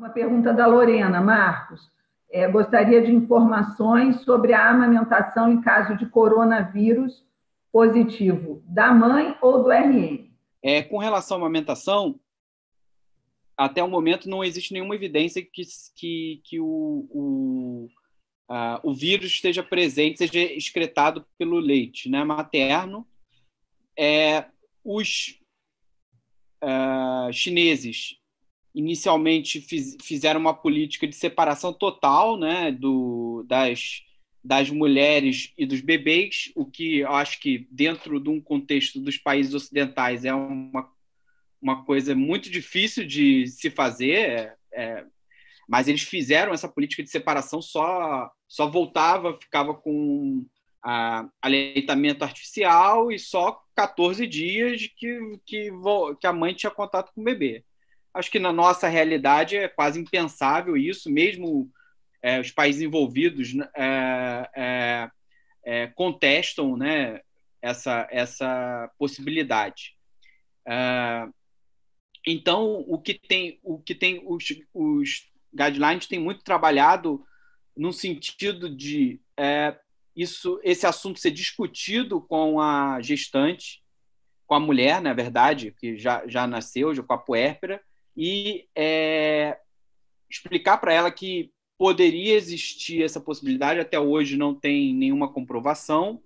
Uma pergunta da Lorena, Marcos. É, gostaria de informações sobre a amamentação em caso de coronavírus positivo, da mãe ou do RN. É, com relação à amamentação, até o momento não existe nenhuma evidência que, que, que o, o, a, o vírus esteja presente, seja excretado pelo leite né, materno. É, os ah, chineses inicialmente fiz, fizeram uma política de separação total né, do, das, das mulheres e dos bebês, o que eu acho que, dentro de um contexto dos países ocidentais, é uma, uma coisa muito difícil de se fazer, é, é mas eles fizeram essa política de separação, só, só voltava, ficava com a, ah, aleitamento artificial e só 14 dias que, que, que a mãe tinha contato com o bebê. Acho que na nossa realidade é quase impensável isso, mesmo é, os países envolvidos né, é, é, é, contestam né, essa, essa possibilidade. É, então, o que tem, o que tem os, os guidelines têm muito trabalhado no sentido de é, isso, esse assunto ser discutido com a gestante, com a mulher, na verdade, que já, já nasceu, já com a puérpera, e é, explicar para ela que poderia existir essa possibilidade, até hoje não tem nenhuma comprovação,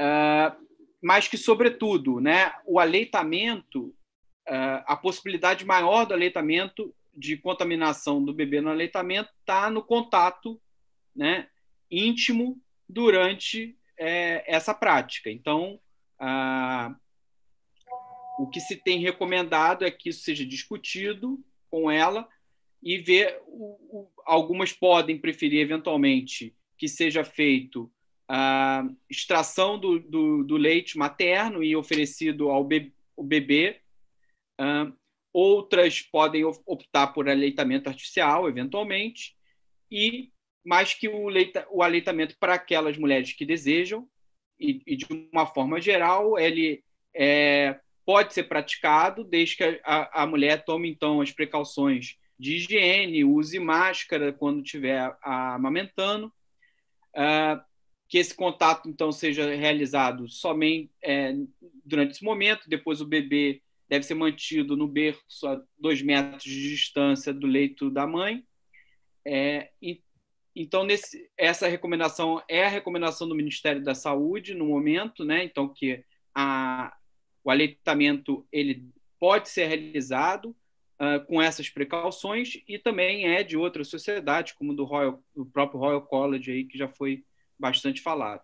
uh, mas que, sobretudo, né, o aleitamento, uh, a possibilidade maior do aleitamento, de contaminação do bebê no aleitamento, está no contato né, íntimo durante é, essa prática. Então, uh, o que se tem recomendado é que isso seja discutido com ela e ver. O, o, algumas podem preferir, eventualmente, que seja feito a extração do, do, do leite materno e oferecido ao be, bebê. Uh, outras podem optar por aleitamento artificial, eventualmente, e mais que o, leita, o aleitamento para aquelas mulheres que desejam, e, e de uma forma geral, ele é, pode ser praticado desde que a, a, mulher tome, então, as precauções de higiene, use máscara quando estiver amamentando, uh, que esse contato, então, seja realizado somente é, durante esse momento, depois o bebê deve ser mantido no berço a dois metros de distância do leito da mãe. É, então, nesse, essa recomendação é a recomendação do Ministério da Saúde no momento, né? Então, que a, o aleitamento ele pode ser realizado uh, com essas precauções e também é de outras sociedades, como do, Royal, do próprio Royal College aí que já foi bastante falado.